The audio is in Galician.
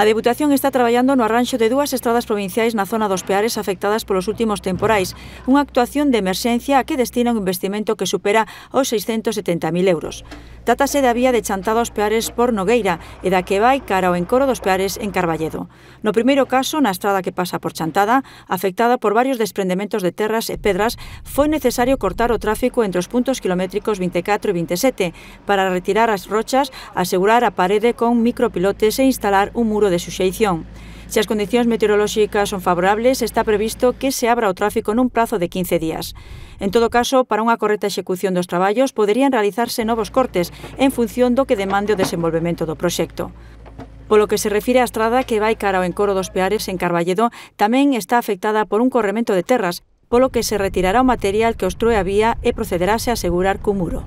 A Deputación está traballando no arranxo de dúas estradas provinciais na zona dos Peares afectadas polos últimos temporais, unha actuación de emerxencia a que destina un investimento que supera os 670.000 euros. Trátase da vía de Chantada aos Peares por Nogueira e da que vai cara ao encoro dos Peares en Carballedo. No primeiro caso, na estrada que pasa por Chantada, afectada por varios desprendementos de terras e pedras, foi necesario cortar o tráfico entre os puntos kilométricos 24 e 27 para retirar as rochas, asegurar a parede con micropilotes e instalar un muro de suxeición. Se as condicións meteorolóxicas son favorables, está previsto que se abra o tráfico nun prazo de 15 días. En todo caso, para unha correcta execución dos traballos, poderían realizarse novos cortes en función do que demande o desenvolvemento do proxecto. Polo que se refire á estrada que vai cara ao encoro dos Peares en Carballedo, tamén está afectada por un corremento de terras, polo que se retirará o material que obstrue a vía e procederase a asegurar co muro.